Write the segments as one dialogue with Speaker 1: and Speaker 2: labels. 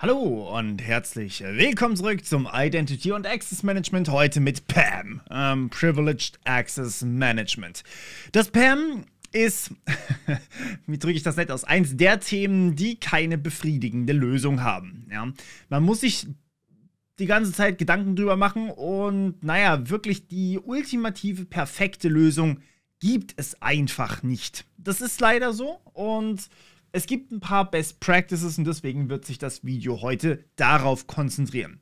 Speaker 1: Hallo und herzlich willkommen zurück zum Identity und Access Management heute mit PAM, ähm, Privileged Access Management. Das PAM ist, wie drücke ich das nett aus, eins der Themen, die keine befriedigende Lösung haben. Ja? Man muss sich die ganze Zeit Gedanken drüber machen und naja, wirklich die ultimative, perfekte Lösung gibt es einfach nicht. Das ist leider so und es gibt ein paar Best Practices und deswegen wird sich das Video heute darauf konzentrieren.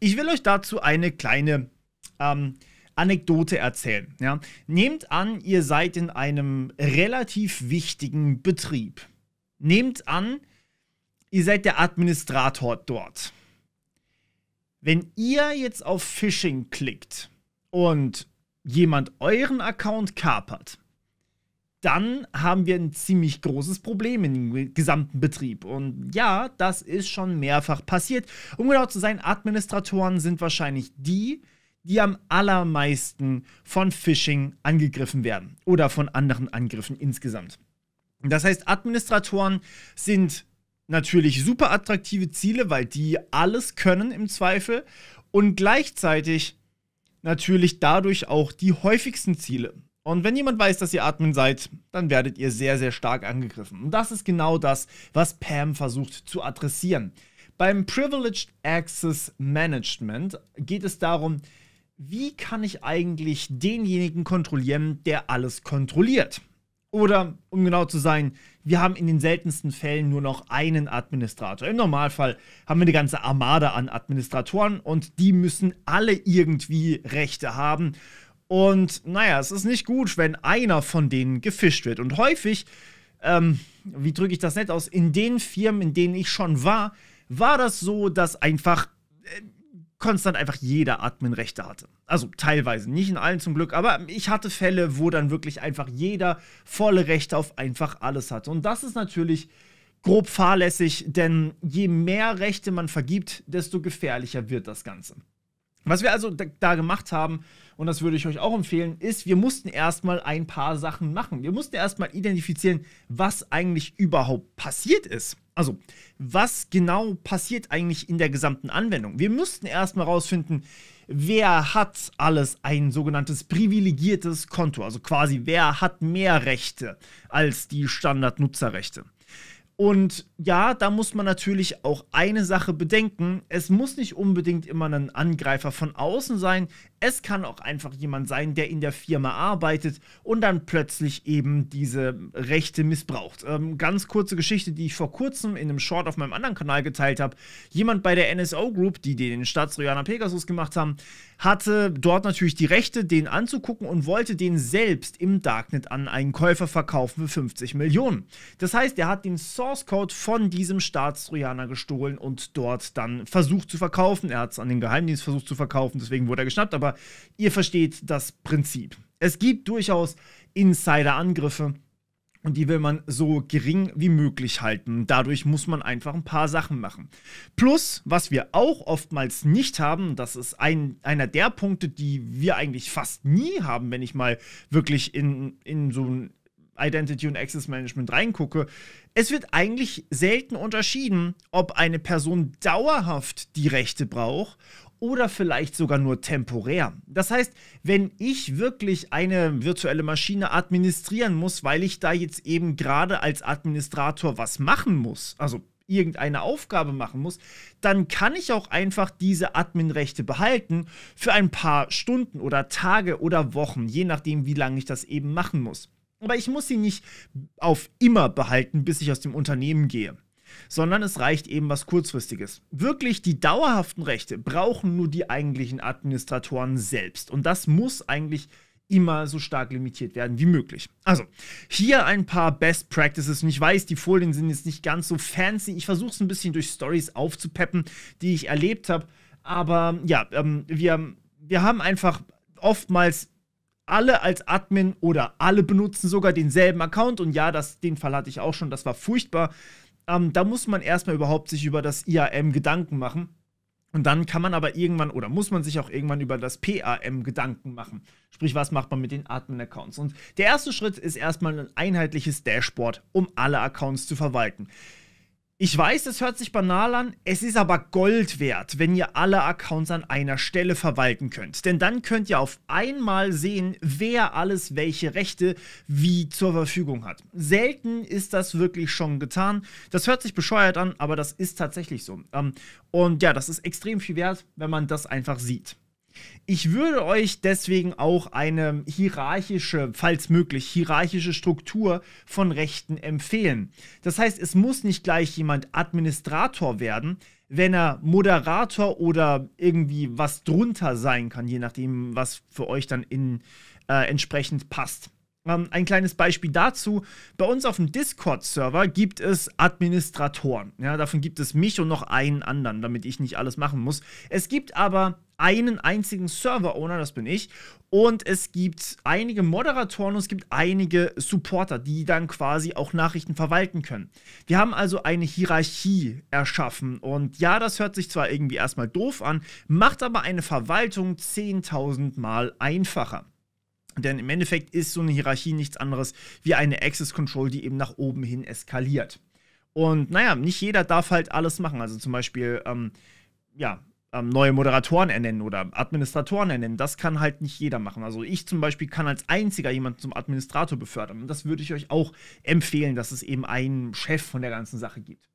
Speaker 1: Ich will euch dazu eine kleine ähm, Anekdote erzählen. Ja? Nehmt an, ihr seid in einem relativ wichtigen Betrieb. Nehmt an, ihr seid der Administrator dort. Wenn ihr jetzt auf Phishing klickt und jemand euren Account kapert, dann haben wir ein ziemlich großes Problem im gesamten Betrieb. Und ja, das ist schon mehrfach passiert. Um genau zu sein, Administratoren sind wahrscheinlich die, die am allermeisten von Phishing angegriffen werden oder von anderen Angriffen insgesamt. Das heißt, Administratoren sind natürlich super attraktive Ziele, weil die alles können im Zweifel und gleichzeitig natürlich dadurch auch die häufigsten Ziele. Und wenn jemand weiß, dass ihr Admin seid, dann werdet ihr sehr, sehr stark angegriffen. Und das ist genau das, was Pam versucht zu adressieren. Beim Privileged Access Management geht es darum, wie kann ich eigentlich denjenigen kontrollieren, der alles kontrolliert? Oder, um genau zu sein, wir haben in den seltensten Fällen nur noch einen Administrator. Im Normalfall haben wir eine ganze Armada an Administratoren und die müssen alle irgendwie Rechte haben. Und naja, es ist nicht gut, wenn einer von denen gefischt wird. Und häufig, ähm, wie drücke ich das nett aus, in den Firmen, in denen ich schon war, war das so, dass einfach äh, konstant einfach jeder Adminrechte hatte. Also teilweise, nicht in allen zum Glück, aber ich hatte Fälle, wo dann wirklich einfach jeder volle Rechte auf einfach alles hatte. Und das ist natürlich grob fahrlässig, denn je mehr Rechte man vergibt, desto gefährlicher wird das Ganze. Was wir also da gemacht haben, und das würde ich euch auch empfehlen, ist, wir mussten erstmal ein paar Sachen machen. Wir mussten erstmal identifizieren, was eigentlich überhaupt passiert ist. Also, was genau passiert eigentlich in der gesamten Anwendung? Wir mussten erstmal rausfinden, wer hat alles ein sogenanntes privilegiertes Konto, also quasi wer hat mehr Rechte als die Standardnutzerrechte. Und ja, da muss man natürlich auch eine Sache bedenken. Es muss nicht unbedingt immer ein Angreifer von außen sein. Es kann auch einfach jemand sein, der in der Firma arbeitet und dann plötzlich eben diese Rechte missbraucht. Ähm, ganz kurze Geschichte, die ich vor kurzem in einem Short auf meinem anderen Kanal geteilt habe. Jemand bei der NSO Group, die den Staatsrojaner Pegasus gemacht haben, hatte dort natürlich die Rechte, den anzugucken und wollte den selbst im Darknet an einen Käufer verkaufen für 50 Millionen. Das heißt, er hat den Source Code von diesem Staatstrojaner gestohlen und dort dann versucht zu verkaufen. Er hat es an den Geheimdienst versucht zu verkaufen, deswegen wurde er geschnappt, aber ihr versteht das Prinzip. Es gibt durchaus Insider-Angriffe, und die will man so gering wie möglich halten. Dadurch muss man einfach ein paar Sachen machen. Plus, was wir auch oftmals nicht haben, das ist ein, einer der Punkte, die wir eigentlich fast nie haben, wenn ich mal wirklich in, in so ein Identity und Access Management reingucke, es wird eigentlich selten unterschieden, ob eine Person dauerhaft die Rechte braucht oder vielleicht sogar nur temporär. Das heißt, wenn ich wirklich eine virtuelle Maschine administrieren muss, weil ich da jetzt eben gerade als Administrator was machen muss, also irgendeine Aufgabe machen muss, dann kann ich auch einfach diese Adminrechte behalten für ein paar Stunden oder Tage oder Wochen, je nachdem, wie lange ich das eben machen muss. Aber ich muss sie nicht auf immer behalten, bis ich aus dem Unternehmen gehe sondern es reicht eben was Kurzfristiges. Wirklich die dauerhaften Rechte brauchen nur die eigentlichen Administratoren selbst. Und das muss eigentlich immer so stark limitiert werden wie möglich. Also, hier ein paar Best Practices. Und ich weiß, die Folien sind jetzt nicht ganz so fancy. Ich versuche es ein bisschen durch Stories aufzupeppen, die ich erlebt habe. Aber ja, ähm, wir, wir haben einfach oftmals alle als Admin oder alle benutzen sogar denselben Account. Und ja, das, den Fall hatte ich auch schon. Das war furchtbar. Ähm, da muss man erstmal überhaupt sich über das IAM Gedanken machen. Und dann kann man aber irgendwann oder muss man sich auch irgendwann über das PAM Gedanken machen. Sprich, was macht man mit den Admin-Accounts? Und der erste Schritt ist erstmal ein einheitliches Dashboard, um alle Accounts zu verwalten. Ich weiß, es hört sich banal an, es ist aber Gold wert, wenn ihr alle Accounts an einer Stelle verwalten könnt. Denn dann könnt ihr auf einmal sehen, wer alles welche Rechte wie zur Verfügung hat. Selten ist das wirklich schon getan. Das hört sich bescheuert an, aber das ist tatsächlich so. Ähm, und ja, das ist extrem viel wert, wenn man das einfach sieht. Ich würde euch deswegen auch eine hierarchische, falls möglich, hierarchische Struktur von Rechten empfehlen. Das heißt, es muss nicht gleich jemand Administrator werden, wenn er Moderator oder irgendwie was drunter sein kann, je nachdem, was für euch dann in, äh, entsprechend passt. Ähm, ein kleines Beispiel dazu. Bei uns auf dem Discord-Server gibt es Administratoren. Ja, davon gibt es mich und noch einen anderen, damit ich nicht alles machen muss. Es gibt aber einen einzigen Server-Owner, das bin ich. Und es gibt einige Moderatoren und es gibt einige Supporter, die dann quasi auch Nachrichten verwalten können. Wir haben also eine Hierarchie erschaffen. Und ja, das hört sich zwar irgendwie erstmal doof an, macht aber eine Verwaltung 10.000 Mal einfacher. Denn im Endeffekt ist so eine Hierarchie nichts anderes wie eine Access Control, die eben nach oben hin eskaliert. Und naja, nicht jeder darf halt alles machen. Also zum Beispiel, ähm, ja, ähm, neue Moderatoren ernennen oder Administratoren ernennen. Das kann halt nicht jeder machen. Also ich zum Beispiel kann als einziger jemanden zum Administrator befördern. Und das würde ich euch auch empfehlen, dass es eben einen Chef von der ganzen Sache gibt.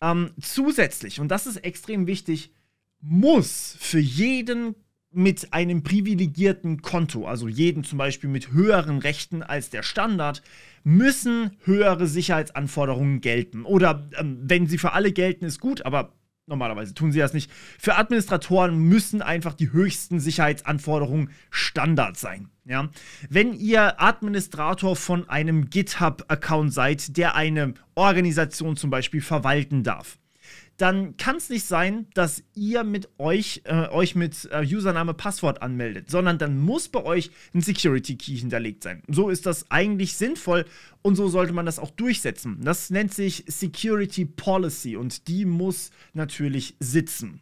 Speaker 1: Ähm, zusätzlich, und das ist extrem wichtig, muss für jeden mit einem privilegierten Konto, also jeden zum Beispiel mit höheren Rechten als der Standard, müssen höhere Sicherheitsanforderungen gelten. Oder ähm, wenn sie für alle gelten, ist gut, aber normalerweise tun sie das nicht. Für Administratoren müssen einfach die höchsten Sicherheitsanforderungen Standard sein. Ja? Wenn ihr Administrator von einem GitHub-Account seid, der eine Organisation zum Beispiel verwalten darf, dann kann es nicht sein, dass ihr mit euch, äh, euch mit äh, Username, Passwort anmeldet, sondern dann muss bei euch ein Security Key hinterlegt sein. So ist das eigentlich sinnvoll und so sollte man das auch durchsetzen. Das nennt sich Security Policy und die muss natürlich sitzen.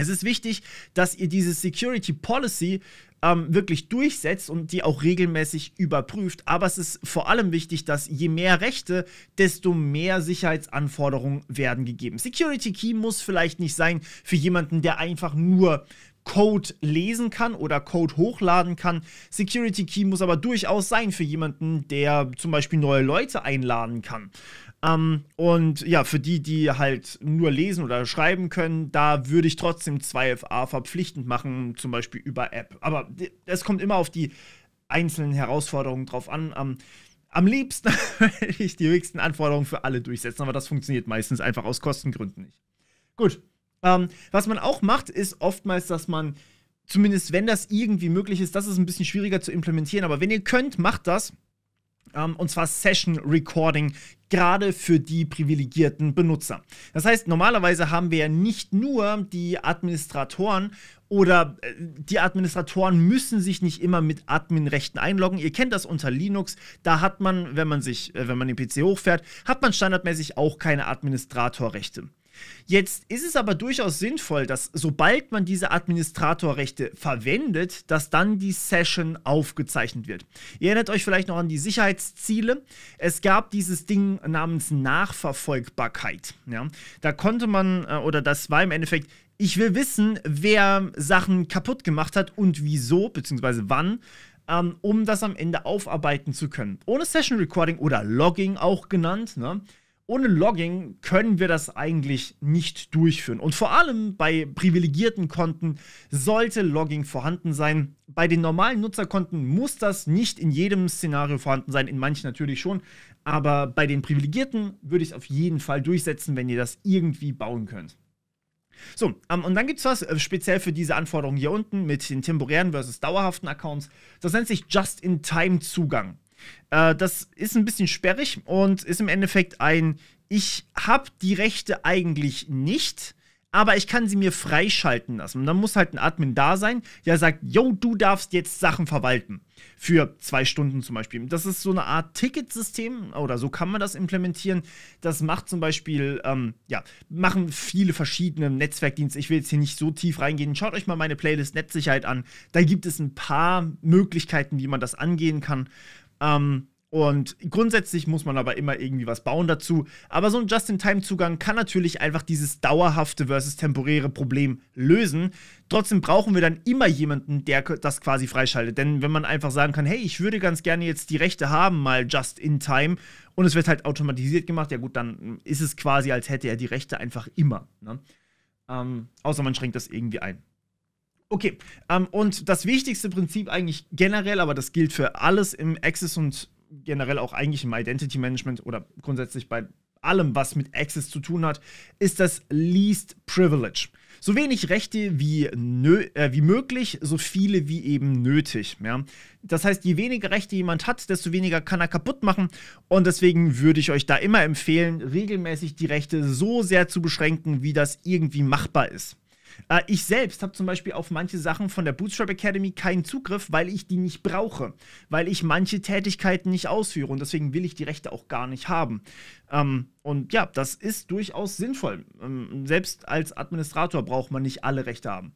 Speaker 1: Es ist wichtig, dass ihr diese Security Policy ähm, wirklich durchsetzt und die auch regelmäßig überprüft. Aber es ist vor allem wichtig, dass je mehr Rechte, desto mehr Sicherheitsanforderungen werden gegeben. Security Key muss vielleicht nicht sein für jemanden, der einfach nur Code lesen kann oder Code hochladen kann. Security Key muss aber durchaus sein für jemanden, der zum Beispiel neue Leute einladen kann. Ähm, und ja, für die, die halt nur lesen oder schreiben können, da würde ich trotzdem 2FA verpflichtend machen, zum Beispiel über App. Aber es kommt immer auf die einzelnen Herausforderungen drauf an. Ähm, am liebsten will ich die höchsten Anforderungen für alle durchsetzen, aber das funktioniert meistens einfach aus Kostengründen nicht. Gut. Ähm, was man auch macht, ist oftmals, dass man, zumindest wenn das irgendwie möglich ist, das ist ein bisschen schwieriger zu implementieren, aber wenn ihr könnt, macht das. Um, ähm, und zwar Session Recording gerade für die privilegierten Benutzer. Das heißt, normalerweise haben wir ja nicht nur die Administratoren oder äh, die Administratoren müssen sich nicht immer mit Adminrechten einloggen. Ihr kennt das unter Linux. Da hat man, wenn man sich, äh, wenn man den PC hochfährt, hat man standardmäßig auch keine Administratorrechte. Jetzt ist es aber durchaus sinnvoll, dass sobald man diese Administratorrechte verwendet, dass dann die Session aufgezeichnet wird. Ihr erinnert euch vielleicht noch an die Sicherheitsziele. Es gab dieses Ding namens Nachverfolgbarkeit. Ja? Da konnte man, äh, oder das war im Endeffekt, ich will wissen, wer Sachen kaputt gemacht hat und wieso, beziehungsweise wann ähm, um das am Ende aufarbeiten zu können. Ohne Session Recording oder Logging auch genannt, ne, ohne Logging können wir das eigentlich nicht durchführen. Und vor allem bei privilegierten Konten sollte Logging vorhanden sein. Bei den normalen Nutzerkonten muss das nicht in jedem Szenario vorhanden sein, in manchen natürlich schon. Aber bei den privilegierten würde ich es auf jeden Fall durchsetzen, wenn ihr das irgendwie bauen könnt. So, ähm, und dann gibt es was äh, speziell für diese Anforderungen hier unten mit den temporären versus dauerhaften Accounts. Das nennt sich Just-in-Time-Zugang. Äh, das ist ein bisschen sperrig und ist im Endeffekt ein, ich habe die Rechte eigentlich nicht, aber ich kann sie mir freischalten lassen. Und dann muss halt ein Admin da sein, der sagt, yo, du darfst jetzt Sachen verwalten. Für zwei Stunden zum Beispiel. Das ist so eine Art Ticketsystem oder so kann man das implementieren. Das macht zum Beispiel, ähm, ja, machen viele verschiedene Netzwerkdienste. Ich will jetzt hier nicht so tief reingehen. Schaut euch mal meine Playlist Netzsicherheit an. Da gibt es ein paar Möglichkeiten, wie man das angehen kann. Ähm, und grundsätzlich muss man aber immer irgendwie was bauen dazu. Aber so ein Just-in-Time-Zugang kann natürlich einfach dieses dauerhafte versus temporäre Problem lösen. Trotzdem brauchen wir dann immer jemanden, der das quasi freischaltet. Denn wenn man einfach sagen kann, hey, ich würde ganz gerne jetzt die Rechte haben, mal Just-in-Time, und es wird halt automatisiert gemacht, ja gut, dann ist es quasi, als hätte er die Rechte einfach immer. Ne? Ähm, außer man schränkt das irgendwie ein. Okay, ähm, und das wichtigste Prinzip eigentlich generell, aber das gilt für alles im Access und generell auch eigentlich im Identity Management oder grundsätzlich bei allem, was mit Access zu tun hat, ist das Least Privilege. So wenig Rechte wie, äh, wie möglich, so viele wie eben nötig. Ja? Das heißt, je weniger Rechte jemand hat, desto weniger kann er kaputt machen. Und deswegen würde ich euch da immer empfehlen, regelmäßig die Rechte so sehr zu beschränken, wie das irgendwie machbar ist. Äh, ich selbst habe zum Beispiel auf manche Sachen von der Bootstrap Academy keinen Zugriff, weil ich die nicht brauche, weil ich manche Tätigkeiten nicht ausführe und deswegen will ich die Rechte auch gar nicht haben. Ähm, und ja, das ist durchaus sinnvoll. Ähm, selbst als Administrator braucht man nicht alle Rechte haben.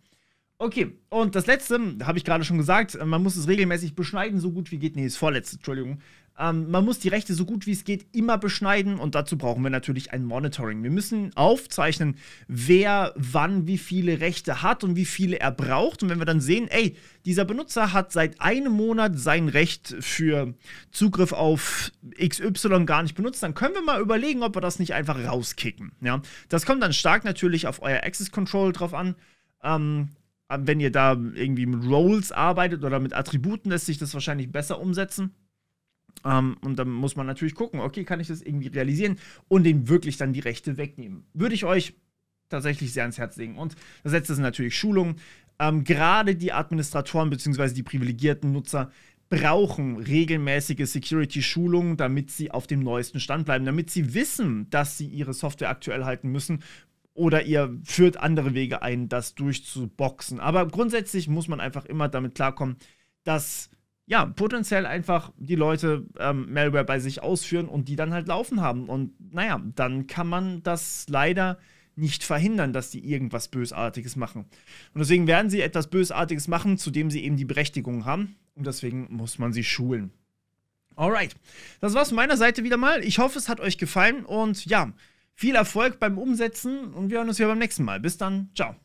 Speaker 1: Okay, und das letzte, habe ich gerade schon gesagt, äh, man muss es regelmäßig beschneiden, so gut wie geht. Nee, das vorletzte, Entschuldigung. Ähm, man muss die Rechte so gut wie es geht immer beschneiden und dazu brauchen wir natürlich ein Monitoring. Wir müssen aufzeichnen, wer wann wie viele Rechte hat und wie viele er braucht. Und wenn wir dann sehen, ey, dieser Benutzer hat seit einem Monat sein Recht für Zugriff auf XY gar nicht benutzt, dann können wir mal überlegen, ob wir das nicht einfach rauskicken. Ja? Das kommt dann stark natürlich auf euer Access Control drauf an. Ähm, wenn ihr da irgendwie mit Roles arbeitet oder mit Attributen, lässt sich das wahrscheinlich besser umsetzen. Um, ähm, und dann muss man natürlich gucken, okay, kann ich das irgendwie realisieren und den wirklich dann die Rechte wegnehmen. Würde ich euch tatsächlich sehr ans Herz legen. Und das letzte sind natürlich Schulungen. Ähm, gerade die Administratoren bzw. die privilegierten Nutzer brauchen regelmäßige Security-Schulungen, damit sie auf dem neuesten Stand bleiben, damit sie wissen, dass sie ihre Software aktuell halten müssen. Oder ihr führt andere Wege ein, das durchzuboxen. Aber grundsätzlich muss man einfach immer damit klarkommen, dass ja, potenziell einfach die Leute ähm, Malware bei sich ausführen und die dann halt laufen haben. Und naja, dann kann man das leider nicht verhindern, dass die irgendwas Bösartiges machen. Und deswegen werden sie etwas Bösartiges machen, zu dem sie eben die Berechtigung haben. Und deswegen muss man sie schulen. Alright, das war's von meiner Seite wieder mal. Ich hoffe, es hat euch gefallen und ja, viel Erfolg beim Umsetzen und wir hören uns wieder beim nächsten Mal. Bis dann, ciao.